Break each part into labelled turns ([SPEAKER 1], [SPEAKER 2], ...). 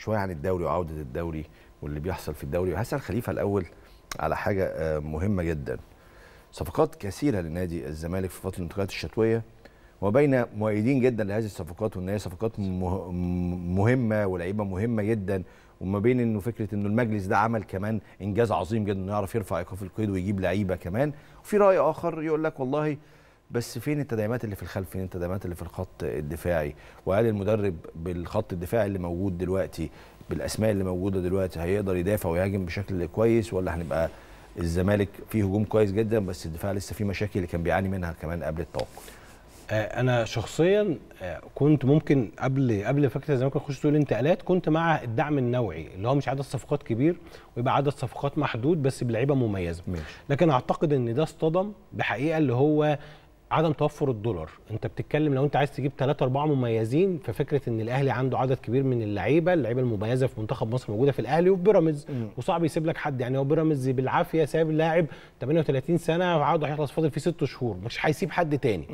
[SPEAKER 1] شويه عن الدوري وعوده الدوري واللي بيحصل في الدوري وهسال خليفه الاول على حاجه آه، مهمه جدا صفقات كثيره لنادي الزمالك في فتره الانتقالات الشتويه وبين مؤيدين جدا لهذه الصفقات وان هي صفقات مهمه ولاعيبه مهمه جدا وما بين انه فكره انه المجلس ده عمل كمان انجاز عظيم جدا انه يعرف يرفع ايقاف القيد ويجيب لعيبه كمان وفي راي اخر يقول لك والله بس فين التدعيمات اللي في الخلف فين التدعيمات اللي في الخط الدفاعي وهل المدرب بالخط الدفاعي اللي موجود دلوقتي بالاسماء اللي موجوده دلوقتي هيقدر يدافع ويهاجم بشكل كويس ولا هنبقى الزمالك فيه هجوم كويس جدا بس الدفاع لسه فيه مشاكل اللي كان بيعاني منها كمان قبل التوقف
[SPEAKER 2] آه، انا شخصيا آه، كنت ممكن قبل قبل فكره الزمالك تخش سوق الانتقالات كنت مع الدعم النوعي اللي هو مش عدد صفقات كبير ويبقى عدد صفقات محدود بس بلعيبه مميزه ماشي. لكن اعتقد ان ده اصطدم بحقيقه اللي هو عدم توفر الدولار انت بتتكلم لو انت عايز تجيب 3 4 مميزين ففكره ان الاهلي عنده عدد كبير من اللعيبه اللعيبه المميزه في منتخب مصر موجوده في الاهلي وفي بيراميدز وصعب يسيب لك حد يعني هو بيراميدز بالعافيه ساب لاعب 38 سنه وعقده هيخلص فاضل فيه 6 شهور مش هيسيب حد تاني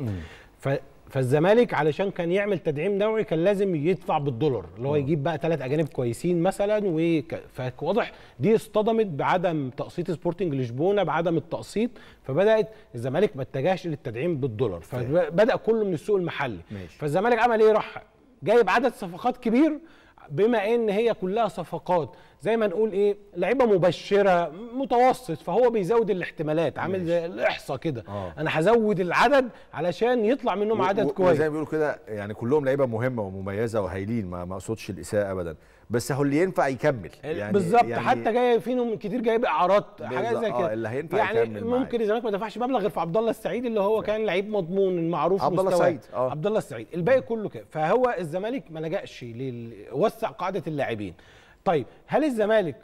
[SPEAKER 2] ف فالزمالك علشان كان يعمل تدعيم نوعي كان لازم يدفع بالدولار اللي هو يجيب بقى ثلاث اجانب كويسين مثلا وك... فواضح دي اصطدمت بعدم تقسيط سبورتنج لشبونه بعدم التقسيط فبدات الزمالك ما اتجهش للتدعيم بالدولار فبدا كله من السوق المحلي ماشي. فالزمالك عمل ايه راح جايب عدد صفقات كبير بما ان هي كلها صفقات زي ما نقول ايه لعيبه مبشره متوسط فهو بيزود الاحتمالات عامل زي الاحصاء كده آه. انا هزود العدد علشان يطلع منهم عدد كويس زي ما
[SPEAKER 1] بيقولوا كده يعني كلهم لعيبه مهمه ومميزه وهايلين ما اقصدش الاساءه ابدا بس هو اللي ينفع يكمل يعني بالظبط يعني حتى
[SPEAKER 2] جاي فيهم كتير جايب اعارات حاجات زي كده آه اللي هينفع يعني يكمل ممكن الزمالك ما دفعش مبلغ غير في عبد الله السعيد اللي هو كان لعيب مضمون المعروف عبد الله السعيد آه. عبد الله السعيد الباقي كله كده فهو الزمالك ما لجاش وسع قاعده اللاعبين طيب هل الزمالك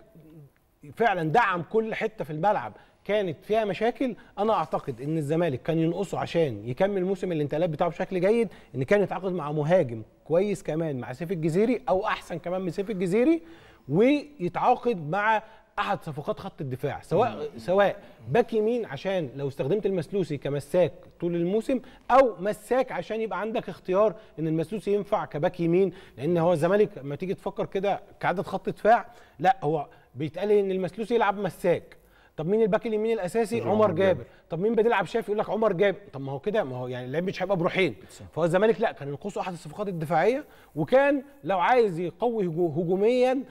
[SPEAKER 2] فعلا دعم كل حته في الملعب كانت فيها مشاكل انا اعتقد ان الزمالك كان ينقصه عشان يكمل موسم الانتقالات بتاعه بشكل جيد ان كان يتعاقد مع مهاجم كويس كمان مع سيف الجزيري او احسن كمان من سيف الجزيري ويتعاقد مع احد صفقات خط الدفاع سواء سواء باك يمين عشان لو استخدمت المسلوسي كمساك طول الموسم او مساك عشان يبقى عندك اختيار ان المسلوسي ينفع كباك يمين لان هو الزمالك لما تيجي تفكر كده كعدد خط دفاع لا هو بيتقال ان المسلوسي يلعب مساك طب مين الباك اليمين الاساسي عمر جابر. جابر طب مين بيلعب شايف يقول لك عمر جابر طب ما هو كده ما هو يعني اللعيب مش هيبقى بروحين فهو الزمالك لا كان ينقصه احد الصفقات الدفاعيه وكان لو عايز يقوي هجوميا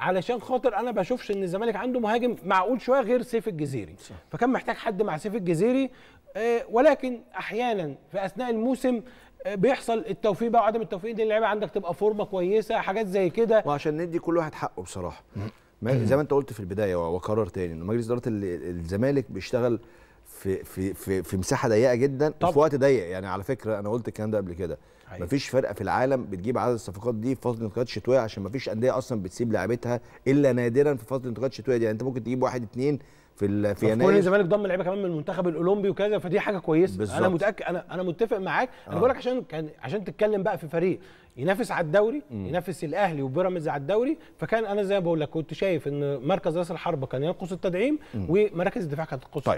[SPEAKER 2] علشان خاطر انا بشوفش ان الزمالك عنده مهاجم معقول شويه غير سيف الجزيري صح. فكان محتاج حد مع سيف الجزيري آه، ولكن احيانا في اثناء الموسم آه، بيحصل التوفيق بقى وعدم التوفيق دي اللعيبه عندك تبقى فورمه كويسه حاجات زي كده وعشان ندي كل واحد حقه بصراحه
[SPEAKER 1] زي ما انت قلت في البدايه وكرر تاني ان مجلس اداره الزمالك بيشتغل في في في, في مساحه ضيقه جدا طبعا. في وقت ضيق يعني على فكره انا قلت الكلام ده قبل كده أيوة. مفيش فرقه في العالم بتجيب عدد الصفقات دي في فصل انتقالات شتويه عشان مفيش انديه اصلا بتسيب لعيبتها الا نادرا في فصل انتقالات شتويه دي يعني انت ممكن تجيب واحد اثنين في في يناير كل الزمالك
[SPEAKER 2] ضم لعيبه كمان من المنتخب الاولمبي وكذا فدي حاجه كويسه بالزبط. انا متاكد انا انا متفق معاك انا آه. بقول لك عشان كان عشان تتكلم بقى في فريق ينافس على الدوري م. ينافس الاهلي وبيراميدز على الدوري فكان انا زي ما بقول لك كنت شايف ان مركز راس الحربه كان ينقص التدعيم ومراكز الدفاع كانت تنقص طيب